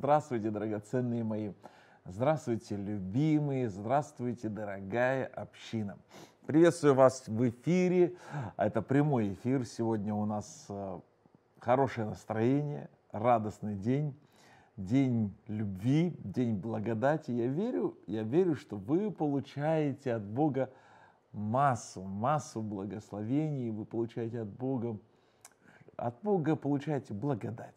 Здравствуйте, драгоценные мои! Здравствуйте, любимые! Здравствуйте, дорогая община! Приветствую вас в эфире. Это прямой эфир. Сегодня у нас э, хорошее настроение, радостный день, день любви, день благодати. Я верю, я верю, что вы получаете от Бога массу, массу благословений, вы получаете от Бога, от Бога получаете благодать.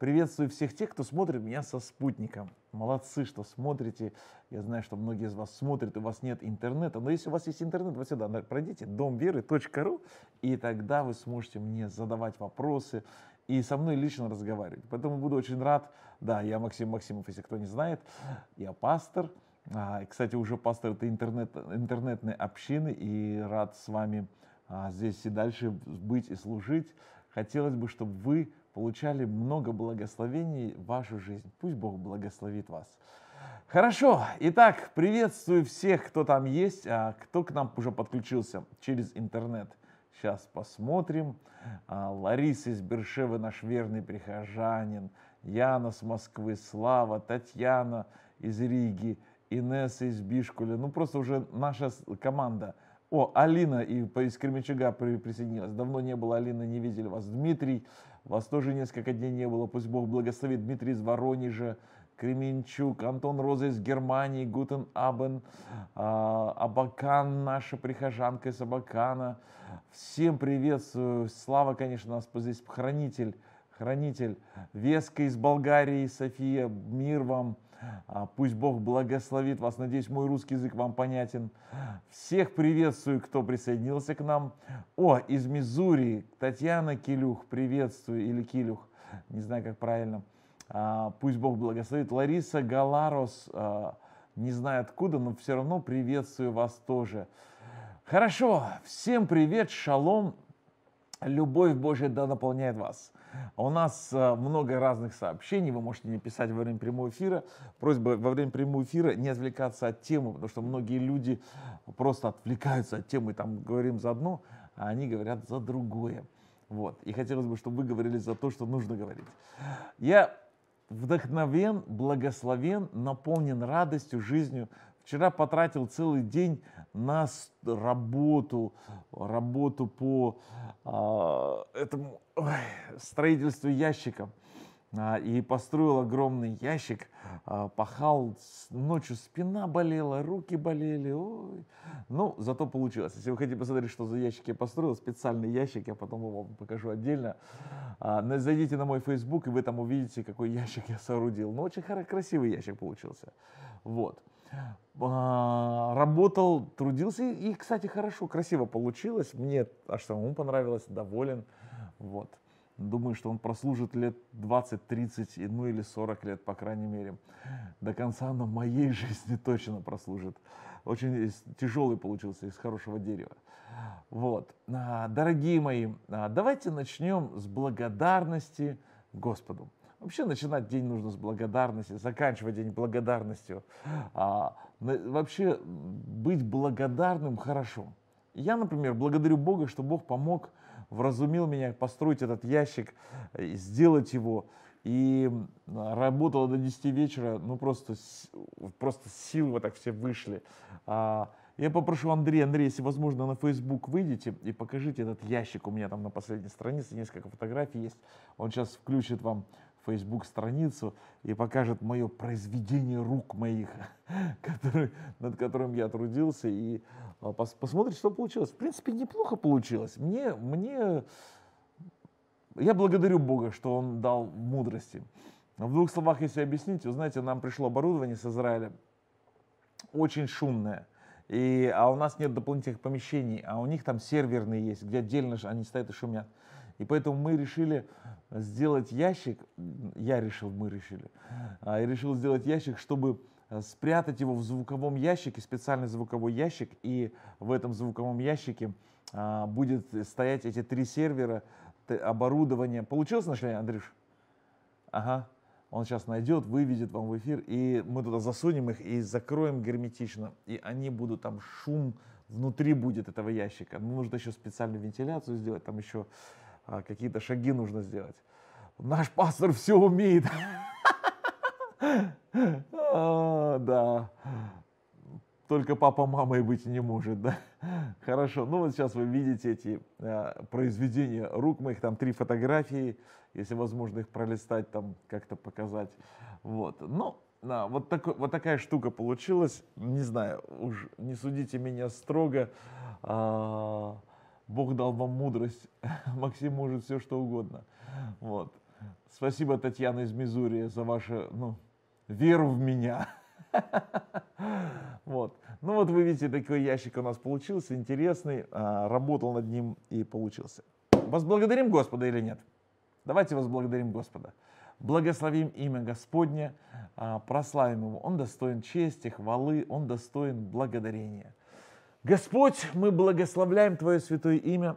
Приветствую всех тех, кто смотрит меня со спутником. Молодцы, что смотрите. Я знаю, что многие из вас смотрят, у вас нет интернета. Но если у вас есть интернет, вот сюда пройдите домверы.ру, и тогда вы сможете мне задавать вопросы и со мной лично разговаривать. Поэтому буду очень рад. Да, я Максим Максимов, если кто не знает. Я пастор. А, кстати, уже пастор это интернет, интернетной общины, и рад с вами а, здесь и дальше быть и служить. Хотелось бы, чтобы вы получали много благословений в вашу жизнь. Пусть Бог благословит вас. Хорошо, итак, приветствую всех, кто там есть, а кто к нам уже подключился через интернет. Сейчас посмотрим. А, Лариса из Бершевы, наш верный прихожанин. Яна с Москвы, Слава, Татьяна из Риги, Инесса из Бишкуля. Ну, просто уже наша команда. О, Алина из Кременчуга присоединилась. Давно не было Алины, не видели вас. Дмитрий вас тоже несколько дней не было. Пусть Бог благословит Дмитрий из Воронежа, Кременчук, Антон Роза из Германии, Гутен Абен, а, Абакан, наша прихожанка из Абакана. Всем приветствую. Слава, конечно, нас здесь хранитель, хранитель. Веска из Болгарии, София, мир вам. А, пусть Бог благословит вас. Надеюсь, мой русский язык вам понятен. Всех приветствую, кто присоединился к нам. О, из Мизури Татьяна Килюх, приветствую, или Килюх, не знаю, как правильно. А, пусть Бог благословит. Лариса Галарос, а, не знаю откуда, но все равно приветствую вас тоже. Хорошо, всем привет, шалом. Любовь Божия да наполняет вас. У нас э, много разных сообщений, вы можете написать во время прямого эфира. Просьба во время прямого эфира не отвлекаться от темы, потому что многие люди просто отвлекаются от темы, там говорим за одно, а они говорят за другое. Вот. И хотелось бы, чтобы вы говорили за то, что нужно говорить. Я вдохновен, благословен, наполнен радостью, жизнью Вчера потратил целый день на работу, работу по э, этому ой, строительству ящиков. А, и построил огромный ящик, а, пахал ночью, спина болела, руки болели. Ой. Ну, зато получилось. Если вы хотите посмотреть, что за ящик я построил, специальный ящик, я потом его вам покажу отдельно. Зайдите на мой Facebook, и вы там увидите, какой ящик я соорудил. Но ну, очень красивый ящик получился. Вот. А, работал, трудился. И, кстати, хорошо, красиво получилось. Мне аж самому понравилось, доволен. Вот. Думаю, что он прослужит лет 20-30, ну или 40 лет, по крайней мере. До конца на моей жизни точно прослужит. Очень тяжелый получился, из хорошего дерева. Вот. А, дорогие мои, а, давайте начнем с благодарности Господу. Вообще начинать день нужно с благодарности, заканчивать день благодарностью. А, вообще быть благодарным хорошо. Я, например, благодарю Бога, что Бог помог, вразумил меня построить этот ящик, э, сделать его. И работала до 10 вечера, ну просто, просто силы вот так все вышли. А, я попрошу Андрея, Андрей, если возможно, на Facebook выйдите и покажите этот ящик. У меня там на последней странице несколько фотографий есть. Он сейчас включит вам Facebook страницу и покажет мое произведение рук моих, который, над которым я трудился, и а, пос, посмотрит, что получилось. В принципе, неплохо получилось. Мне, мне, я благодарю Бога, что Он дал мудрости. В двух словах, если объяснить, вы знаете, нам пришло оборудование с Израиля, очень шумное. И, а у нас нет дополнительных помещений, а у них там серверные есть, где отдельно же они стоят и шумят. И поэтому мы решили сделать ящик, я решил, мы решили, а, я решил сделать ящик, чтобы э, спрятать его в звуковом ящике, специальный звуковой ящик, и в этом звуковом ящике а, будет стоять эти три сервера, оборудование. Получилось наше, Андрюш? Ага. Он сейчас найдет, выведет вам в эфир, и мы туда засунем их и закроем герметично. И они будут там шум внутри будет этого ящика. Нужно еще специальную вентиляцию сделать, там еще а, какие-то шаги нужно сделать. Наш пастор все умеет. А, да. Только папа мамой быть не может, да. Хорошо, ну вот сейчас вы видите эти а, произведения рук моих, там три фотографии, если возможно их пролистать, там как-то показать. Вот, ну, да, вот, такой, вот такая штука получилась, не знаю, уж не судите меня строго. Э, Бог дал вам мудрость, Максим может все что угодно. Вот. Спасибо, Татьяна из Мизури, за вашу ну, веру в меня. Вот. Ну вот вы видите, такой ящик у нас получился, интересный, а, работал над ним и получился. Возблагодарим Господа или нет? Давайте возблагодарим Господа. Благословим имя Господне, а, прославим Его. Он достоин чести, хвалы, Он достоин благодарения. Господь, мы благословляем Твое святое имя,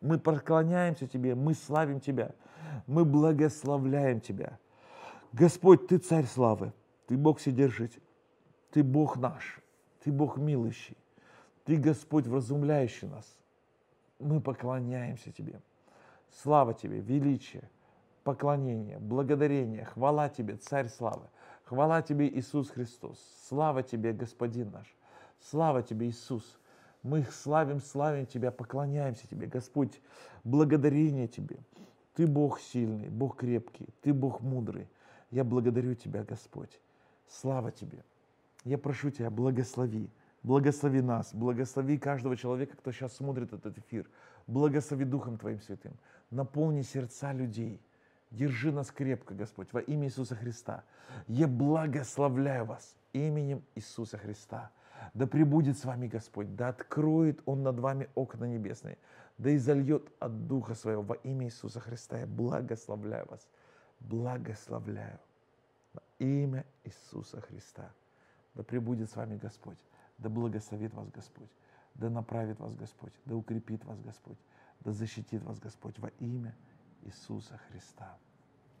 мы поклоняемся Тебе, мы славим Тебя, мы благословляем Тебя. Господь, Ты царь славы, Ты Бог Вседержитель, Ты Бог наш, Ты Бог милующий, Ты Господь, вразумляющий нас. Мы поклоняемся Тебе. Слава Тебе, величие, поклонение, благодарение, хвала Тебе, Царь славы. Хвала Тебе, Иисус Христос. Слава Тебе, Господин наш. Слава Тебе, Иисус. Мы их славим, славим Тебя, поклоняемся Тебе, Господь, благодарение Тебе. Ты Бог сильный, Бог крепкий, Ты Бог мудрый. Я благодарю Тебя, Господь. Слава Тебе. Я прошу Тебя, благослови. Благослови нас, благослови каждого человека, кто сейчас смотрит этот эфир. Благослови Духом Твоим Святым. Наполни сердца людей. Держи нас крепко, Господь, во имя Иисуса Христа. Я благословляю вас именем Иисуса Христа. Да пребудет с вами Господь, да откроет Он над вами окна небесные, да и зальет от Духа Своего во имя Иисуса Христа. Я благословляю вас, благословляю во имя Иисуса Христа. Да пребудет с вами Господь, да благословит вас Господь, да направит вас Господь, да укрепит вас Господь, да защитит вас Господь во имя Иисуса Христа.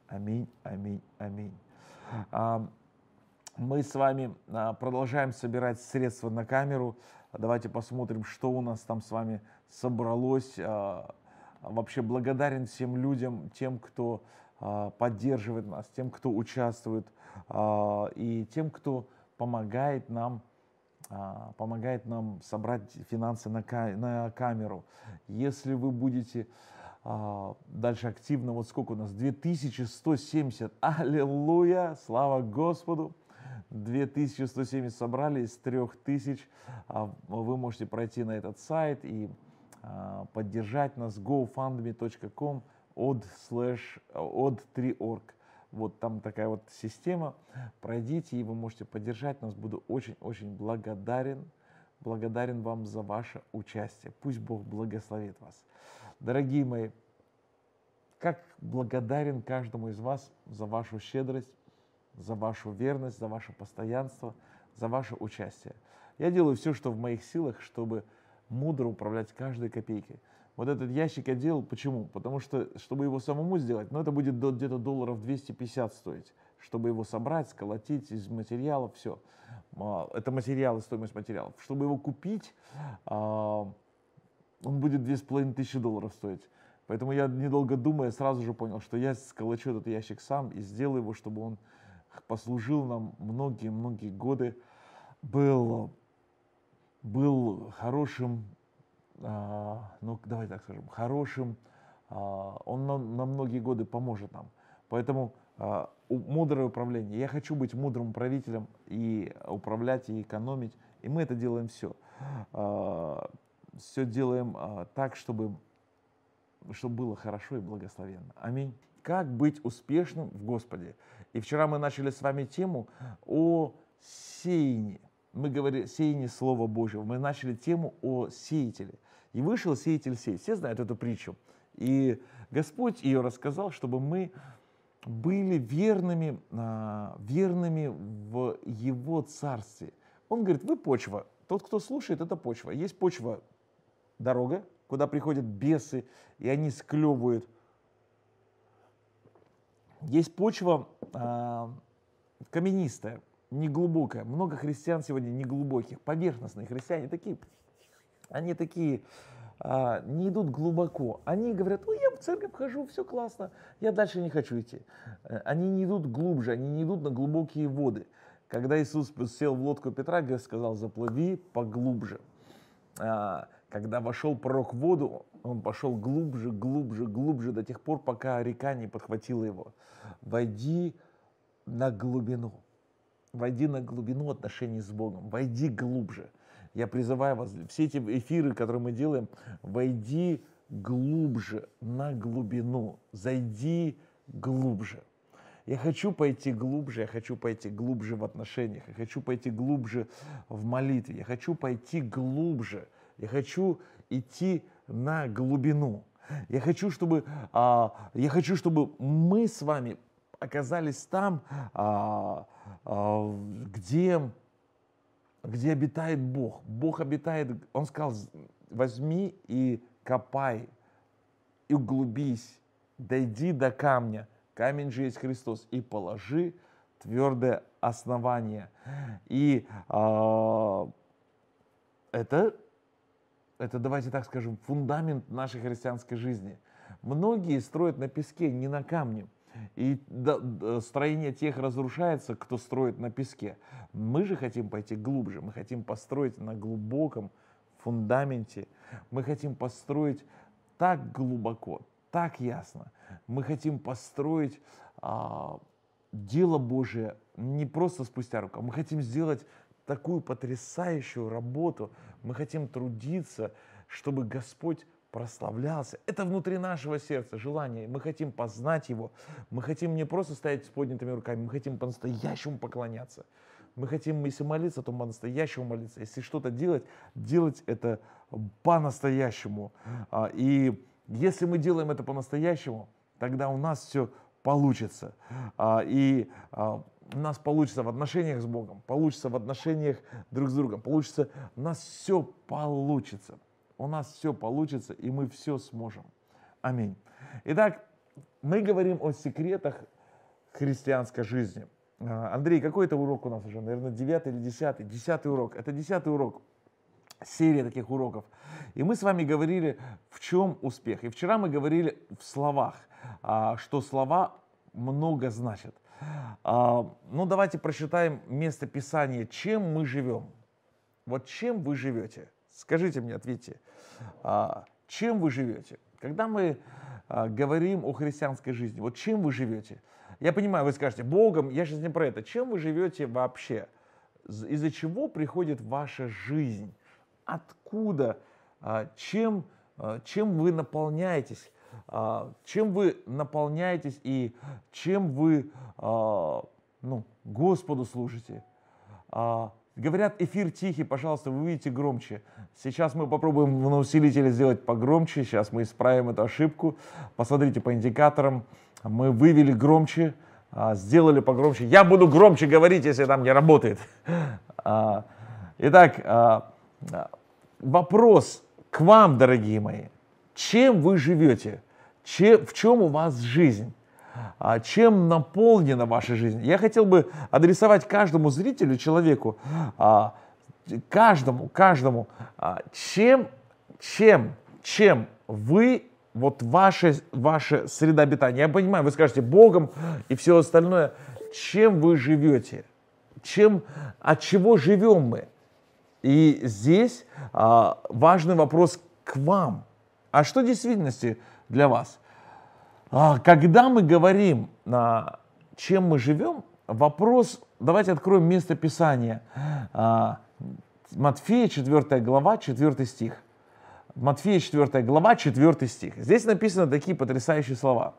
Аминь, аминь, аминь мы с вами а, продолжаем собирать средства на камеру. Давайте посмотрим, что у нас там с вами собралось. А, вообще благодарен всем людям, тем, кто а, поддерживает нас, тем, кто участвует и тем, кто помогает нам помогает нам собрать финансы на, камеру. Если вы будете дальше активно, вот сколько у нас, 2170, аллилуйя, слава Господу, 2170 собрали из 3000. А, а вы можете пройти на этот сайт и а, поддержать нас gofundme.com od slash от 3 Вот там такая вот система. Пройдите, и вы можете поддержать нас. Буду очень-очень благодарен. Благодарен вам за ваше участие. Пусть Бог благословит вас. Дорогие мои, как благодарен каждому из вас за вашу щедрость, за вашу верность, за ваше постоянство, за ваше участие. Я делаю все, что в моих силах, чтобы мудро управлять каждой копейкой. Вот этот ящик я делал, почему? Потому что, чтобы его самому сделать, ну это будет где-то долларов 250 стоить, чтобы его собрать, сколотить из материалов, все. А, это материалы, стоимость материалов. Чтобы его купить, а, он будет 2500 долларов стоить. Поэтому я, недолго думая, сразу же понял, что я сколочу этот ящик сам и сделаю его, чтобы он послужил нам многие-многие годы, был, был хорошим, а, ну давай так скажем, хорошим, а, он на, на многие годы поможет нам. Поэтому а, мудрое управление. Я хочу быть мудрым правителем и управлять, и экономить. И мы это делаем все. Все делаем так, чтобы, чтобы было хорошо и благословенно. Аминь как быть успешным в Господе. И вчера мы начали с вами тему о сеянии. Мы говорили сеяние Слова Божьего. Мы начали тему о сеятеле. И вышел сеятель сеять. Все знают эту притчу. И Господь ее рассказал, чтобы мы были верными, а, верными в Его Царстве. Он говорит, вы почва. Тот, кто слушает, это почва. Есть почва дорога, куда приходят бесы, и они склевывают есть почва э, каменистая, неглубокая. Много христиан сегодня неглубоких, поверхностные христиане такие, они такие э, не идут глубоко. Они говорят, ой, я в церковь хожу, все классно, я дальше не хочу идти. Э, они не идут глубже, они не идут на глубокие воды. Когда Иисус сел в лодку Петра, сказал, заплыви поглубже. А, когда вошел пророк в воду, он пошел глубже, глубже, глубже до тех пор, пока река не подхватила его. Войди на глубину. Войди на глубину отношений с Богом. Войди глубже. Я призываю вас, все эти эфиры, которые мы делаем, войди глубже, на глубину. Зайди глубже. Я хочу пойти глубже, я хочу пойти глубже в отношениях, я хочу пойти глубже в молитве, я хочу пойти глубже, я хочу идти на глубину. Я хочу, чтобы, а, я хочу, чтобы мы с вами оказались там, а, а, где, где обитает Бог. Бог обитает, Он сказал, возьми и копай, и углубись, дойди до камня. Камень же есть Христос. И положи твердое основание. И а, это это, давайте так скажем, фундамент нашей христианской жизни. Многие строят на песке, не на камне. И строение тех разрушается, кто строит на песке. Мы же хотим пойти глубже, мы хотим построить на глубоком фундаменте, мы хотим построить так глубоко, так ясно. Мы хотим построить а, дело Божие не просто спустя рука, мы хотим сделать такую потрясающую работу. Мы хотим трудиться, чтобы Господь прославлялся. Это внутри нашего сердца желание. Мы хотим познать Его. Мы хотим не просто стоять с поднятыми руками, мы хотим по-настоящему поклоняться. Мы хотим, если молиться, то по-настоящему молиться. Если что-то делать, делать это по-настоящему. А, и если мы делаем это по-настоящему, тогда у нас все получится. А, и а, у нас получится в отношениях с Богом, получится в отношениях друг с другом, получится, у нас все получится. У нас все получится, и мы все сможем. Аминь. Итак, мы говорим о секретах христианской жизни. А, Андрей, какой это урок у нас уже? Наверное, девятый или десятый? Десятый урок. Это десятый урок серия таких уроков. И мы с вами говорили, в чем успех. И вчера мы говорили в словах, а, что слова много значат. А, ну, давайте прочитаем место писания, чем мы живем. Вот чем вы живете? Скажите мне, ответьте, а, чем вы живете? Когда мы а, говорим о христианской жизни, вот чем вы живете? Я понимаю, вы скажете, Богом, я сейчас не про это. Чем вы живете вообще? Из-за чего приходит ваша жизнь? Откуда? Чем, чем вы наполняетесь? А, чем вы наполняетесь и чем вы а, ну, Господу служите. А, говорят, эфир тихий, пожалуйста, вы видите громче. Сейчас мы попробуем на усилителе сделать погромче, сейчас мы исправим эту ошибку. Посмотрите по индикаторам, мы вывели громче, сделали погромче. Я буду громче говорить, если там не работает. Итак, вопрос к вам, дорогие мои чем вы живете, чем, в чем у вас жизнь, а, чем наполнена ваша жизнь. Я хотел бы адресовать каждому зрителю, человеку, а, каждому, каждому, а, чем, чем, чем вы вот ваша, ваша среда обитания. Я понимаю, вы скажете Богом и все остальное. Чем вы живете? Чем, от чего живем мы? И здесь а, важный вопрос к вам – а что в действительности для вас? А, когда мы говорим, а, чем мы живем, вопрос, давайте откроем место Писания. А, Матфея 4 глава, 4 стих. Матфея 4 глава, 4 стих. Здесь написаны такие потрясающие слова.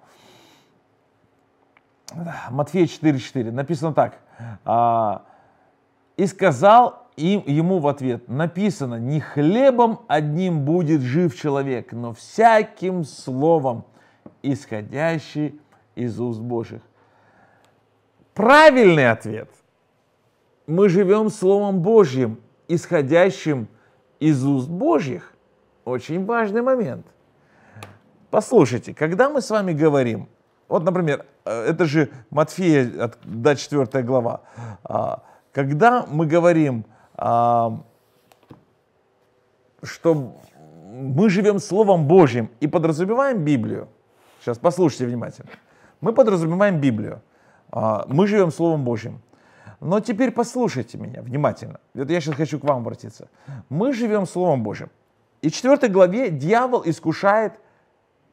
Матфея 4.4 написано так. «И сказал и ему в ответ написано, не хлебом одним будет жив человек, но всяким словом, исходящий из уст Божьих. Правильный ответ. Мы живем Словом Божьим, исходящим из уст Божьих. Очень важный момент. Послушайте, когда мы с вами говорим, вот, например, э, это же Матфея, да, 4 глава, а, когда мы говорим что мы живем Словом Божьим и подразумеваем Библию. Сейчас послушайте внимательно. Мы подразумеваем Библию. А, мы живем Словом Божьим. Но теперь послушайте меня внимательно. Вот я сейчас хочу к вам обратиться. Мы живем Словом Божьим. И в 4 главе дьявол искушает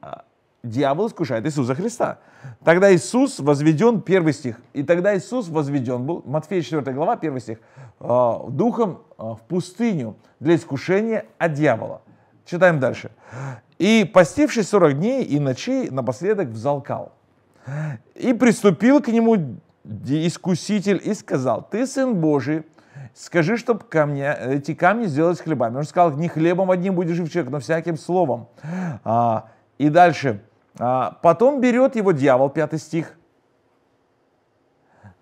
а, дьявол искушает Иисуса Христа. Тогда Иисус возведен, первый стих, и тогда Иисус возведен был, Матфея 4 глава, первый стих, э, духом э, в пустыню для искушения от дьявола. Читаем дальше. «И, постившись 40 дней и ночей, напоследок взалкал. И приступил к нему искуситель и сказал, «Ты, Сын Божий, скажи, чтобы камня, эти камни сделать хлебами». Он сказал, «Не хлебом одним будешь жив человек, но всяким словом». А, и дальше а, потом берет его дьявол, пятый стих,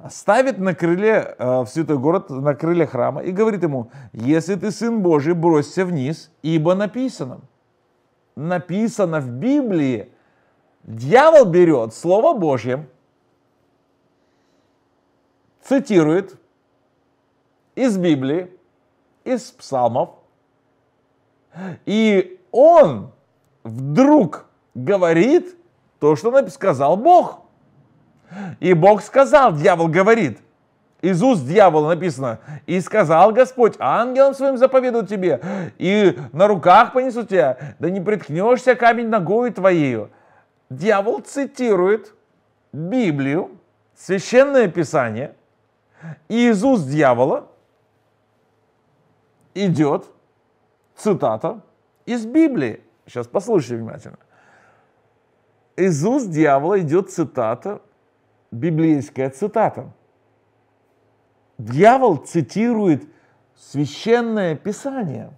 ставит на крыле э, в святой город, на крыле храма и говорит ему, если ты сын Божий, бросься вниз, ибо написано. Написано в Библии. Дьявол берет Слово Божье, цитирует из Библии, из псалмов, и он вдруг говорит то, что сказал Бог. И Бог сказал, дьявол говорит. Из уст дьявола написано. И сказал Господь, ангелам своим заповедую тебе, и на руках понесу тебя, да не приткнешься камень ногою твоею. Дьявол цитирует Библию, Священное Писание, и из уст дьявола идет цитата из Библии. Сейчас послушайте внимательно из уст дьявола идет цитата, библейская цитата. Дьявол цитирует священное писание.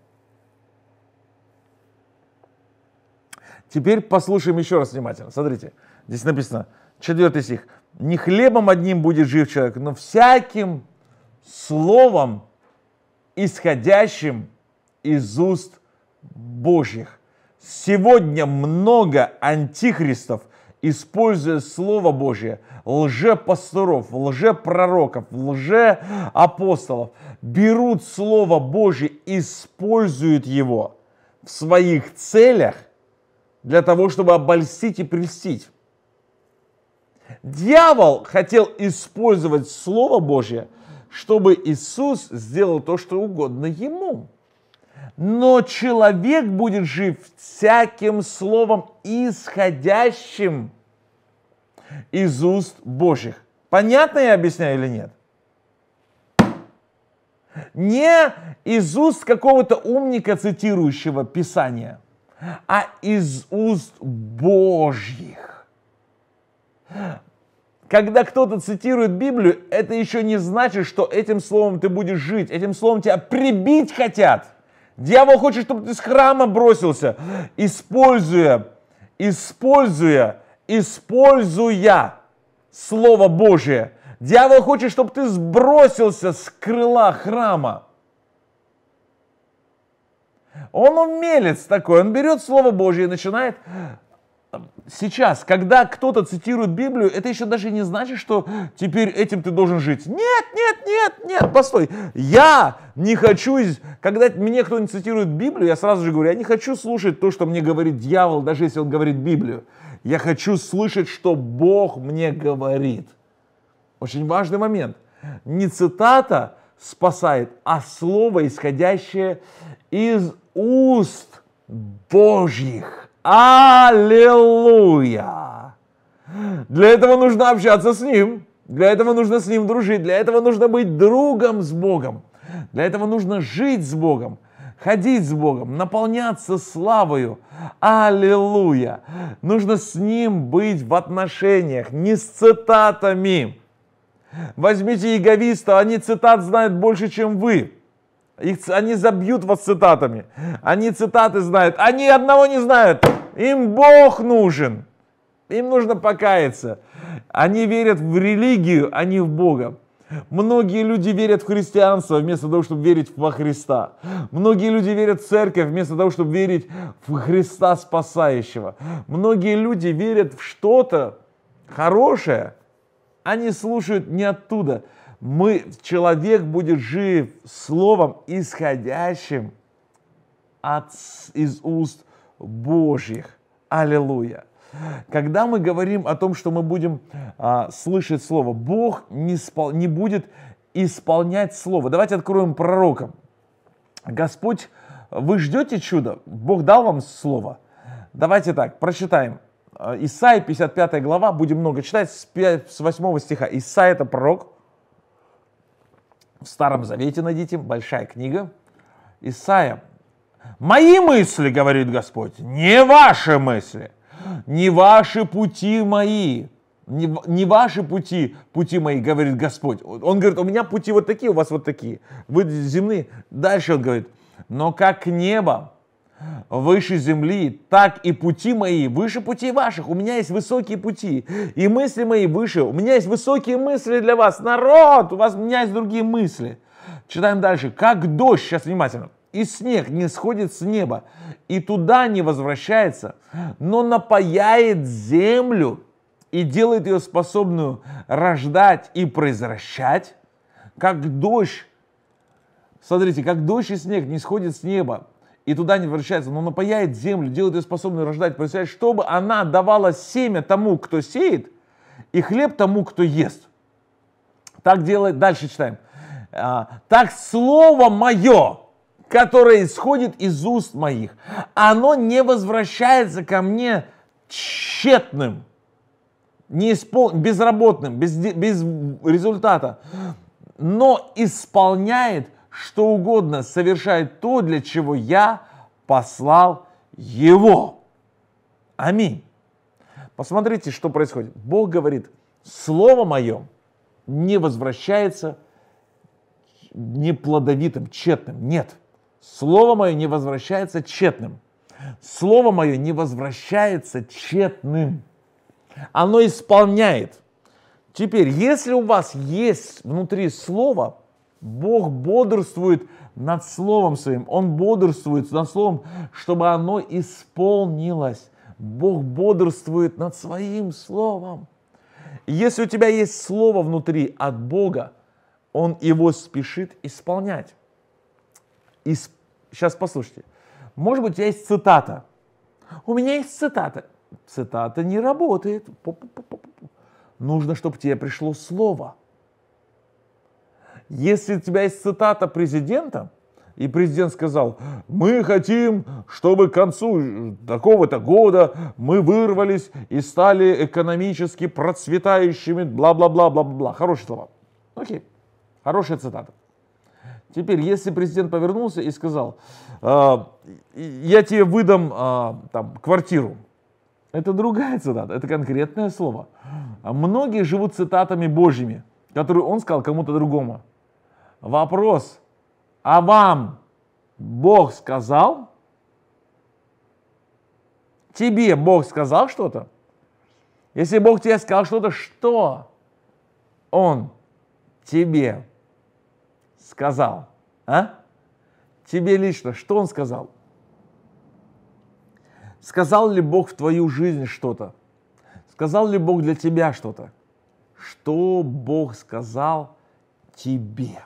Теперь послушаем еще раз внимательно. Смотрите, здесь написано, четвертый стих. «Не хлебом одним будет жив человек, но всяким словом, исходящим из уст Божьих». Сегодня много антихристов, используя Слово Божье, лжепасторов, лжепророков, лжеапостолов, берут Слово Божье, используют его в своих целях для того, чтобы обольстить и прельстить. Дьявол хотел использовать Слово Божье, чтобы Иисус сделал то, что угодно ему – но человек будет жив всяким словом, исходящим из уст Божьих. Понятно я объясняю или нет? Не из уст какого-то умника, цитирующего Писание, а из уст Божьих. Когда кто-то цитирует Библию, это еще не значит, что этим словом ты будешь жить. Этим словом тебя прибить хотят. Дьявол хочет, чтобы ты с храма бросился, используя, используя, используя Слово Божие. Дьявол хочет, чтобы ты сбросился с крыла храма. Он умелец такой, он берет Слово Божье и начинает сейчас, когда кто-то цитирует Библию, это еще даже не значит, что теперь этим ты должен жить. Нет, нет, нет, нет, постой. Я не хочу, когда мне кто-нибудь цитирует Библию, я сразу же говорю, я не хочу слушать то, что мне говорит дьявол, даже если он говорит Библию. Я хочу слышать, что Бог мне говорит. Очень важный момент. Не цитата спасает, а слово, исходящее из уст Божьих. Аллилуйя! Для этого нужно общаться с Ним, для этого нужно с Ним дружить, для этого нужно быть другом с Богом, для этого нужно жить с Богом, ходить с Богом, наполняться славою. Аллилуйя! Нужно с Ним быть в отношениях, не с цитатами. Возьмите яговиста, они цитат знают больше, чем вы. Их, они забьют вас цитатами. Они цитаты знают. Они одного не знают. Им Бог нужен. Им нужно покаяться. Они верят в религию, а не в Бога. Многие люди верят в христианство вместо того, чтобы верить во Христа. Многие люди верят в церковь вместо того, чтобы верить в Христа Спасающего. Многие люди верят в что-то хорошее. Они слушают не оттуда мы, человек будет жив словом, исходящим от, из уст Божьих. Аллилуйя. Когда мы говорим о том, что мы будем а, слышать Слово, Бог не, спол, не будет исполнять Слово. Давайте откроем пророкам. Господь, вы ждете чуда Бог дал вам Слово? Давайте так, прочитаем. А, Исаия 55 глава, будем много читать с 8 стиха. Исайя это пророк, в Старом Завете найдите, большая книга, Исаия. «Мои мысли, — говорит Господь, — не ваши мысли, не ваши пути мои, не, не ваши пути, пути мои, говорит Господь. Он говорит, у меня пути вот такие, у вас вот такие. Вы земные. Дальше он говорит, но как небо выше земли, так и пути мои выше путей ваших. У меня есть высокие пути, и мысли мои выше. У меня есть высокие мысли для вас, народ, у вас у меня есть другие мысли. Читаем дальше. Как дождь, сейчас внимательно, и снег не сходит с неба, и туда не возвращается, но напаяет землю и делает ее способную рождать и произвращать, как дождь, смотрите, как дождь и снег не сходит с неба, и туда не возвращается, но он напаяет землю, делает ее способной рождать, представляешь, чтобы она давала семя тому, кто сеет, и хлеб тому, кто ест. Так делает, дальше читаем. А, так слово мое, которое исходит из уст моих, оно не возвращается ко мне тщетным, не испол... безработным, без, без результата, но исполняет что угодно совершает то, для чего я послал его. Аминь. Посмотрите, что происходит. Бог говорит, слово мое не возвращается неплодовитым, тщетным. Нет, слово мое не возвращается тщетным. Слово мое не возвращается тщетным. Оно исполняет. Теперь, если у вас есть внутри слово, Бог бодрствует над Словом Своим. Он бодрствует над Словом, чтобы оно исполнилось. Бог бодрствует над Своим Словом. Если у тебя есть Слово внутри от Бога, Он его спешит исполнять. И Сейчас послушайте. Может быть, у тебя есть цитата. У меня есть цитата. Цитата не работает. Нужно, чтобы тебе пришло Слово – если у тебя есть цитата президента, и президент сказал, мы хотим, чтобы к концу такого-то года мы вырвались и стали экономически процветающими, бла-бла-бла-бла-бла. Хорошие слова. Окей, хорошая цитата. Теперь, если президент повернулся и сказал, э, я тебе выдам э, там, квартиру, это другая цитата, это конкретное слово. А многие живут цитатами Божьими, которые он сказал кому-то другому. Вопрос, а вам Бог сказал? Тебе Бог сказал что-то? Если Бог тебе сказал что-то, что Он тебе сказал? А? Тебе лично, что Он сказал? Сказал ли Бог в твою жизнь что-то? Сказал ли Бог для тебя что-то? Что Бог сказал тебе?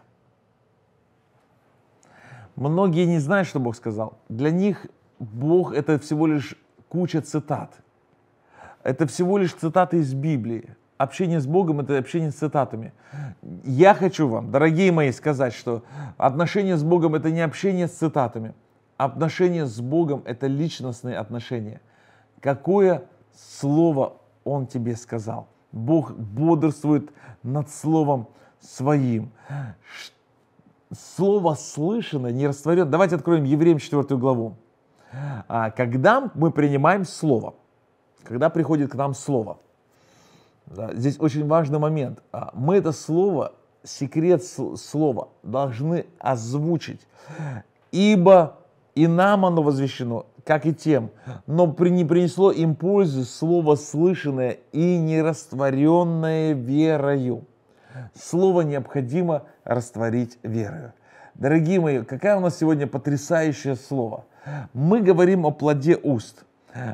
Многие не знают, что Бог сказал. Для них Бог — это всего лишь куча цитат. Это всего лишь цитаты из Библии. Общение с Богом — это общение с цитатами. Я хочу вам, дорогие мои, сказать, что отношение с Богом — это не общение с цитатами. Отношение с Богом — это личностные отношения. Какое слово Он тебе сказал? Бог бодрствует над словом своим. Что слово «слышано» не растворено. Давайте откроем Евреям 4 главу. А, когда мы принимаем слово, когда приходит к нам слово, да, здесь очень важный момент. А, мы это слово, секрет слова, должны озвучить. Ибо и нам оно возвещено, как и тем, но при, не принесло им пользы слово слышанное и нерастворенное верою. Слово необходимо растворить верою. Дорогие мои, какая у нас сегодня потрясающее слово. Мы говорим о плоде уст.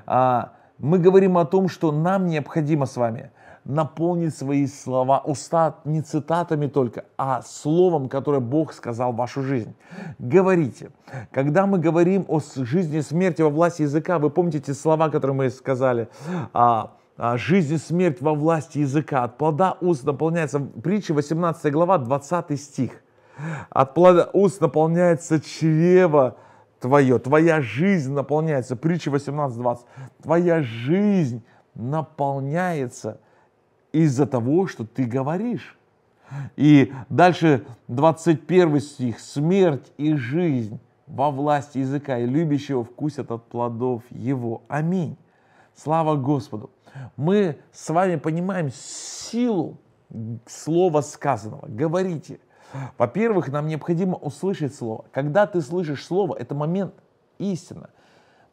А, мы говорим о том, что нам необходимо с вами наполнить свои слова уста не цитатами только, а словом, которое Бог сказал в вашу жизнь. Говорите. Когда мы говорим о жизни и смерти во власти языка, вы помните те слова, которые мы сказали? А, а, жизнь и смерть во власти языка. От плода уст наполняется, притча 18 глава, 20 стих. От плода уст наполняется чрево твое, твоя жизнь наполняется, притча 18.20, твоя жизнь наполняется из-за того, что ты говоришь. И дальше 21 стих, смерть и жизнь во власти языка, и любящего вкусят от плодов его. Аминь. Слава Господу! Мы с вами понимаем силу слова сказанного. Говорите. Во-первых, нам необходимо услышать слово. Когда ты слышишь слово, это момент истины,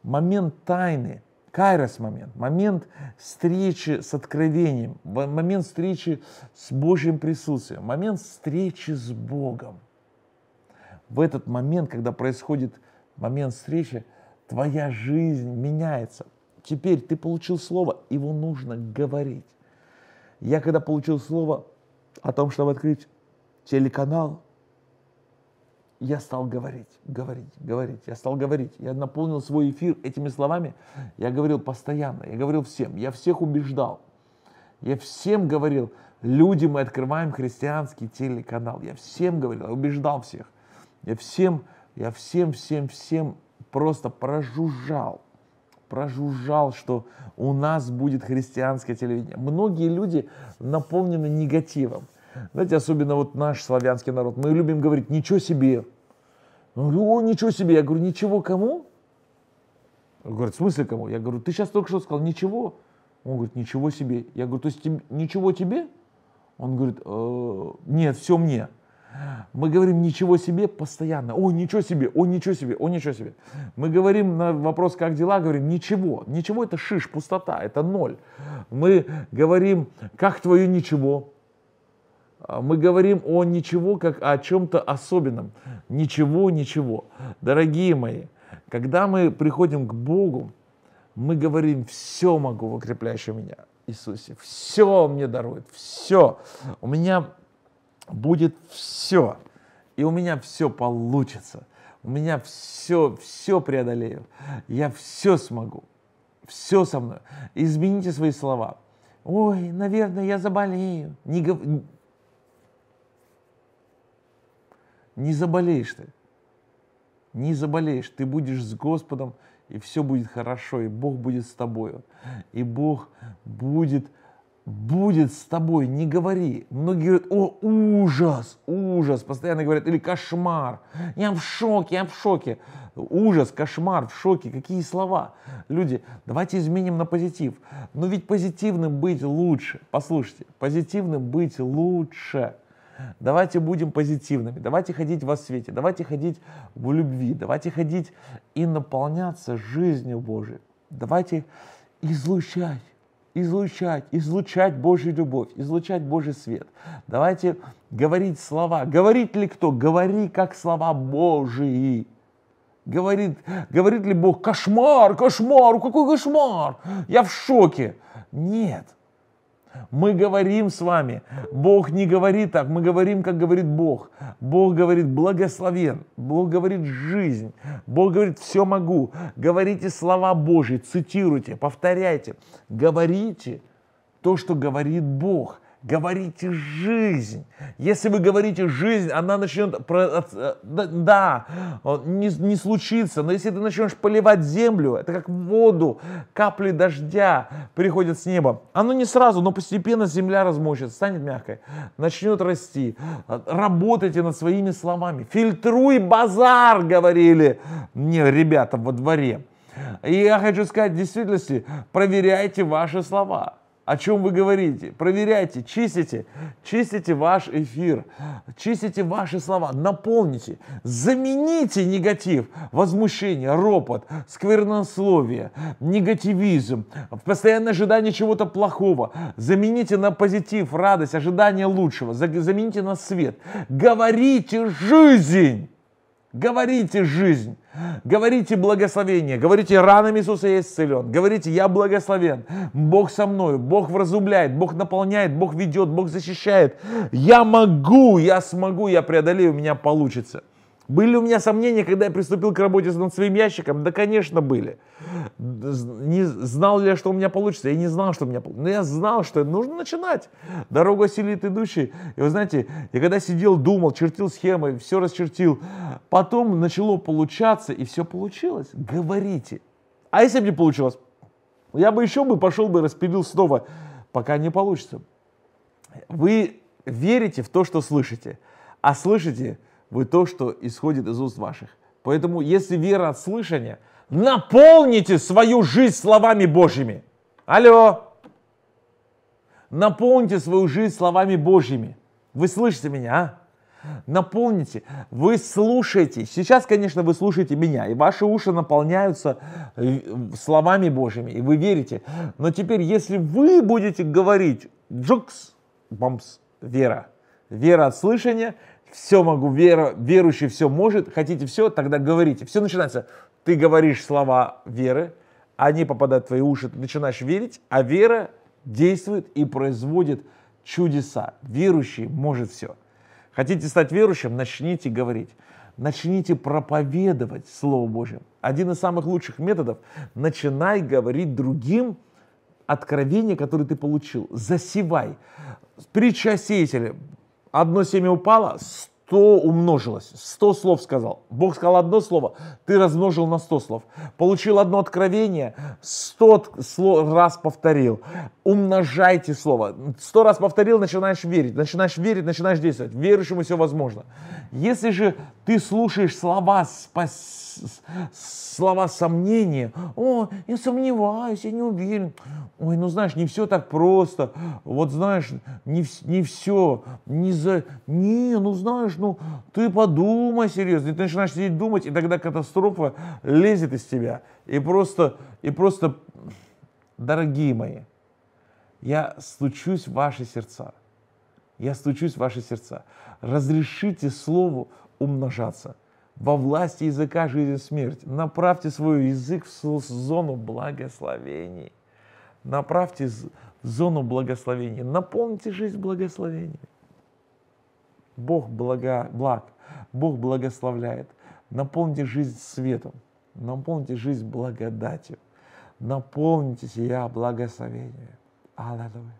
момент тайны, кайрос момент, момент встречи с откровением, момент встречи с Божьим присутствием, момент встречи с Богом. В этот момент, когда происходит момент встречи, твоя жизнь меняется, Теперь ты получил слово, его нужно говорить. Я когда получил слово о том, чтобы открыть телеканал, я стал говорить, говорить, говорить, я стал говорить. Я наполнил свой эфир этими словами. Я говорил постоянно, я говорил всем, я всех убеждал. Я всем говорил, люди, мы открываем христианский телеканал. Я всем говорил, я убеждал всех. Я всем, я всем, всем, всем просто прожужжал прожужжал, что у нас будет христианское телевидение. Многие люди наполнены негативом. Знаете, особенно вот наш славянский народ, мы любим говорить «ничего себе». Он говорит, о, ничего себе. Я говорю, ничего кому? Он говорит, в смысле кому? Я говорю, ты сейчас только что сказал «ничего». Он говорит, ничего себе. Я говорю, то есть ничего тебе? Он говорит, э, нет, все мне. Мы говорим «ничего себе» постоянно. «О, ничего себе! О, ничего себе! О, ничего себе!» Мы говорим на вопрос «как дела?» говорим «ничего». Ничего – это шиш, пустота, это ноль. Мы говорим «как твое ничего?» а Мы говорим о ничего, как о чем-то особенном. Ничего, ничего. Дорогие мои, когда мы приходим к Богу, мы говорим «все могу укрепляющий меня». Иисусе. Все Он мне дарует, все. У меня будет все. И у меня все получится. У меня все, все преодолею. Я все смогу. Все со мной. Измените свои слова. Ой, наверное, я заболею. Не, гов... не заболеешь ты. Не заболеешь. Ты будешь с Господом, и все будет хорошо, и Бог будет с тобою. И Бог будет будет с тобой, не говори. Многие говорят, о, ужас, ужас, постоянно говорят, или кошмар. Я в шоке, я в шоке. Ужас, кошмар, в шоке, какие слова. Люди, давайте изменим на позитив. Но ведь позитивным быть лучше. Послушайте, позитивным быть лучше. Давайте будем позитивными, давайте ходить во свете, давайте ходить в любви, давайте ходить и наполняться жизнью Божией. Давайте излучать излучать, излучать Божью любовь, излучать Божий свет. Давайте говорить слова. Говорит ли кто? Говори, как слова Божии. Говорит, говорит ли Бог, кошмар, кошмар, какой кошмар, я в шоке. Нет, мы говорим с вами, Бог не говорит так, мы говорим, как говорит Бог. Бог говорит благословен, Бог говорит жизнь, Бог говорит все могу. Говорите слова Божьи, цитируйте, повторяйте, говорите то, что говорит Бог – Говорите жизнь. Если вы говорите жизнь, она начнет... Э, да, э, не, не случится, но если ты начнешь поливать землю, это как воду, капли дождя приходят с неба. Оно не сразу, но постепенно земля размочится, станет мягкой, начнет расти. Э, работайте над своими словами. Фильтруй базар, говорили мне ребята во дворе. И я хочу сказать, в действительности, проверяйте ваши слова о чем вы говорите. Проверяйте, чистите, чистите ваш эфир, чистите ваши слова, наполните, замените негатив, возмущение, ропот, сквернословие, негативизм, постоянное ожидание чего-то плохого. Замените на позитив, радость, ожидание лучшего, замените на свет. Говорите жизнь! Говорите жизнь, говорите благословение, говорите ранами Иисуса я исцелен, говорите я благословен, Бог со мной, Бог вразумляет, Бог наполняет, Бог ведет, Бог защищает. Я могу, я смогу, я преодолею, у меня получится. Были у меня сомнения, когда я приступил к работе над своим ящиком? Да, конечно, были. Не знал ли я, что у меня получится? Я не знал, что у меня получится. Но я знал, что нужно начинать. Дорога селит идущий. И вы знаете, я когда сидел, думал, чертил схемы, все расчертил. Потом начало получаться, и все получилось. Говорите. А если бы не получилось? Я бы еще бы пошел бы распилил снова, пока не получится. Вы верите в то, что слышите, а слышите – вы то, что исходит из уст ваших. Поэтому, если вера от слышания, наполните свою жизнь словами Божьими. Алло! Наполните свою жизнь словами Божьими. Вы слышите меня, а? Наполните, вы слушаете. Сейчас, конечно, вы слушаете меня, и ваши уши наполняются э, словами Божьими, и вы верите. Но теперь, если вы будете говорить джукс, бомс, вера, вера от слышания – все могу, вера, верующий все может, хотите все, тогда говорите. Все начинается, ты говоришь слова веры, они попадают в твои уши, ты начинаешь верить, а вера действует и производит чудеса. Верующий может все. Хотите стать верующим, начните говорить. Начните проповедовать Слово Божье. Один из самых лучших методов – начинай говорить другим откровение, которое ты получил. Засевай. Притча сеятеля. Одно семя упало, 100 умножилось, 100 слов сказал. Бог сказал одно слово, ты размножил на 100 слов. Получил одно откровение, 100 раз повторил. Умножайте слово. 100 раз повторил, начинаешь верить, начинаешь верить, начинаешь действовать. Верующему все возможно. Если же ты слушаешь слова спас... слова сомнения, о, я сомневаюсь, я не уверен, ой, ну знаешь, не все так просто, вот знаешь, не, не все, не за, не, ну знаешь, ну ты подумай серьезно, и ты начинаешь сидеть думать, и тогда катастрофа лезет из тебя. И просто, и просто, дорогие мои, я стучусь в ваши сердца. Я стучусь в ваши сердца. Разрешите слову умножаться. Во власти языка жизнь и смерть. Направьте свой язык в зону благословений. Направьте зону благословений. Наполните жизнь благословениями. Бог блага, благ, Бог благословляет. Наполните жизнь светом, наполните жизнь благодатью, наполните себя благословением. Аллилуйя,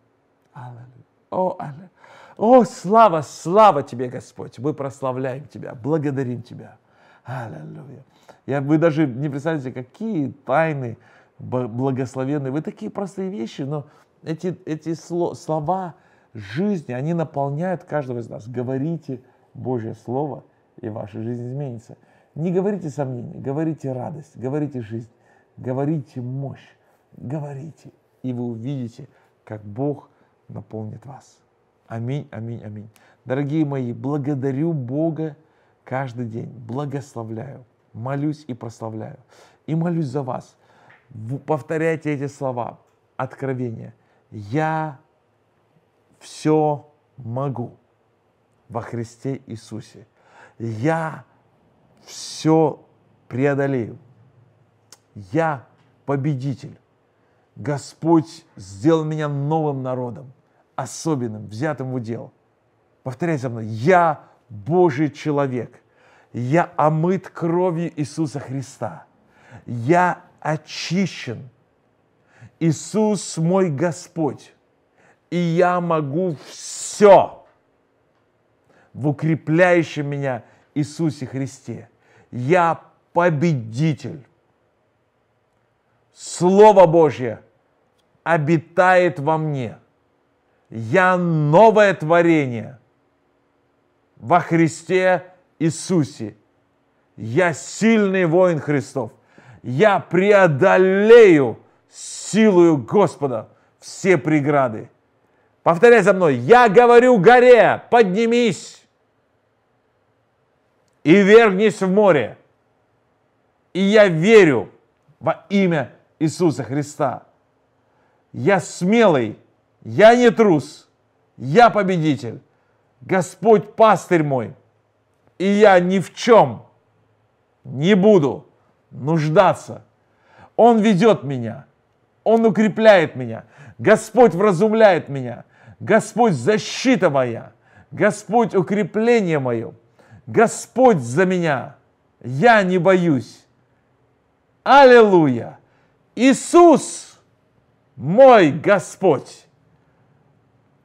аллилуйя. О, аллилуйя. О, слава, слава тебе, Господь. Мы прославляем тебя, благодарим тебя. Аллилуйя. Я, вы даже не представляете, какие тайны благословенные. Вы такие простые вещи, но эти, эти слова, жизни, они наполняют каждого из нас. Говорите Божье Слово, и ваша жизнь изменится. Не говорите сомнения, говорите радость, говорите жизнь, говорите мощь, говорите, и вы увидите, как Бог наполнит вас. Аминь, аминь, аминь. Дорогие мои, благодарю Бога каждый день, благословляю, молюсь и прославляю. И молюсь за вас. Повторяйте эти слова, откровения. Я все могу во Христе Иисусе. Я все преодолею. Я победитель. Господь сделал меня новым народом, особенным, взятым в удел. Повторяй за мной. Я Божий человек. Я омыт кровью Иисуса Христа. Я очищен. Иисус мой Господь и я могу все в укрепляющем меня Иисусе Христе. Я победитель. Слово Божье обитает во мне. Я новое творение во Христе Иисусе. Я сильный воин Христов. Я преодолею силою Господа все преграды. Повторяй за мной. Я говорю горе, поднимись и вергнись в море. И я верю во имя Иисуса Христа. Я смелый, я не трус, я победитель. Господь пастырь мой, и я ни в чем не буду нуждаться. Он ведет меня, Он укрепляет меня, Господь вразумляет меня – Господь, защита моя, Господь, укрепление мое, Господь за меня, я не боюсь. Аллилуйя! Иисус мой Господь!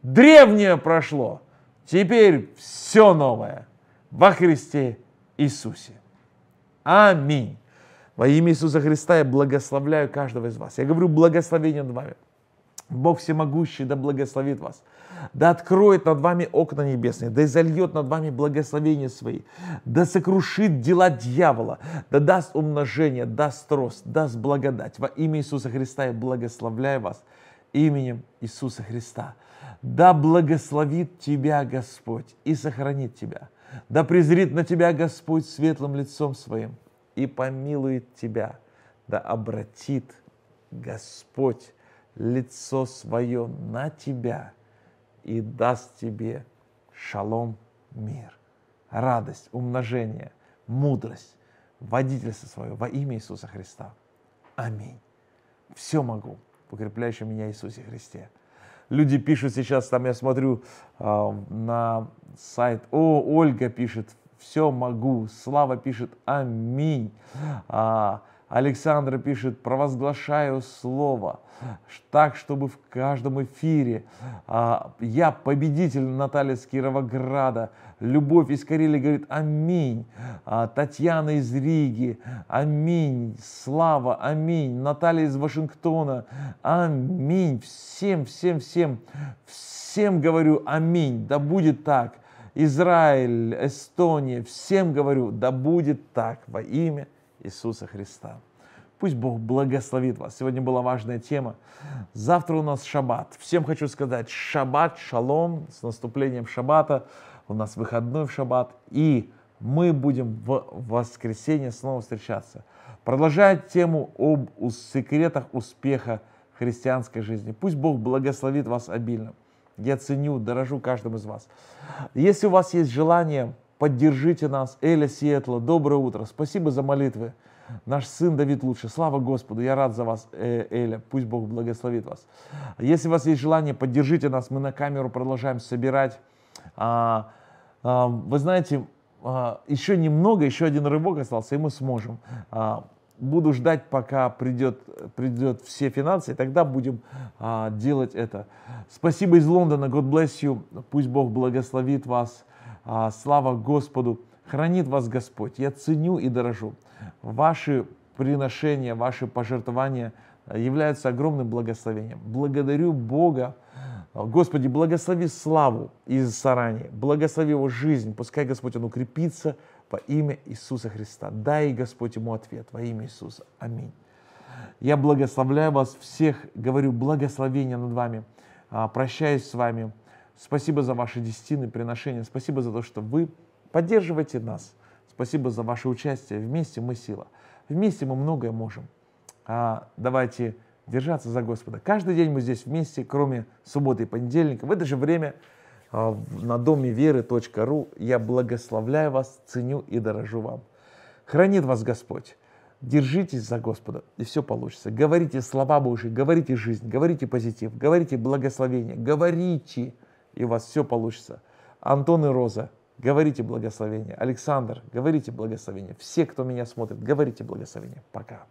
Древнее прошло, теперь все новое во Христе Иисусе. Аминь. Во имя Иисуса Христа я благословляю каждого из вас. Я говорю благословение над вами. Бог всемогущий да благословит вас, да откроет над вами окна небесные, да изольет над вами благословения свои, да сокрушит дела дьявола, да даст умножение, даст рост, даст благодать. Во имя Иисуса Христа я благословляю вас именем Иисуса Христа. Да благословит тебя Господь и сохранит тебя. Да презрит на тебя Господь светлым лицом своим и помилует тебя. Да обратит Господь лицо свое на тебя и даст тебе шалом мир, радость, умножение, мудрость, водительство свое во имя Иисуса Христа. Аминь. Все могу в меня Иисусе Христе. Люди пишут сейчас, там я смотрю э, на сайт, о, Ольга пишет, все могу, Слава пишет, аминь. А, Александр пишет, провозглашаю слово, так, чтобы в каждом эфире а, я победитель Наталья с Кировограда, Любовь из Карелии говорит «Аминь», а, Татьяна из Риги «Аминь», Слава «Аминь», Наталья из Вашингтона «Аминь», всем, всем, всем, всем говорю «Аминь», да будет так. Израиль, Эстония, всем говорю, да будет так во имя Иисуса Христа. Пусть Бог благословит вас. Сегодня была важная тема. Завтра у нас шаббат. Всем хочу сказать шаббат, шалом, с наступлением шаббата. У нас выходной в шаббат. И мы будем в воскресенье снова встречаться. Продолжает тему об секретах успеха христианской жизни. Пусть Бог благословит вас обильно. Я ценю, дорожу каждым из вас. Если у вас есть желание Поддержите нас. Эля Сиэтла, доброе утро. Спасибо за молитвы. Наш сын Давид лучше. Слава Господу. Я рад за вас, э, Эля. Пусть Бог благословит вас. Если у вас есть желание, поддержите нас. Мы на камеру продолжаем собирать. А, а, вы знаете, а, еще немного, еще один рывок остался, и мы сможем. буду ждать, пока придет, придет все финансы, и тогда будем делать это. Спасибо из Лондона. God bless you. Пусть Бог благословит вас. А, слава Господу! Хранит вас Господь. Я ценю и дорожу. Ваши приношения, ваши пожертвования э, являются огромным благословением. Благодарю Бога. Э, Господи, благослови славу из Сарани, благослови его жизнь, пускай Господь он укрепится во имя Иисуса Христа. Дай, Господь, ему ответ во имя Иисуса. Аминь. Я благословляю вас всех, говорю благословения над вами, а, прощаюсь с вами. Спасибо за ваши десятины, приношения. Спасибо за то, что вы поддерживаете нас. Спасибо за ваше участие. Вместе мы сила. Вместе мы многое можем. А давайте держаться за Господа. Каждый день мы здесь вместе, кроме субботы и понедельника. В это же время а, на доме веры.ру я благословляю вас, ценю и дорожу вам. Хранит вас Господь. Держитесь за Господа, и все получится. Говорите слова Божьи, говорите жизнь, говорите позитив, говорите благословение, говорите и у вас все получится. Антон и Роза, говорите благословение. Александр, говорите благословение. Все, кто меня смотрит, говорите благословение. Пока.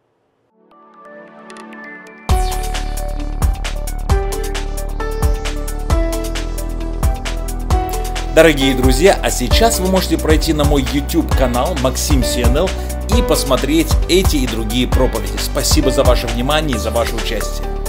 Дорогие друзья, а сейчас вы можете пройти на мой YouTube канал Максим CNL и посмотреть эти и другие проповеди. Спасибо за ваше внимание и за ваше участие.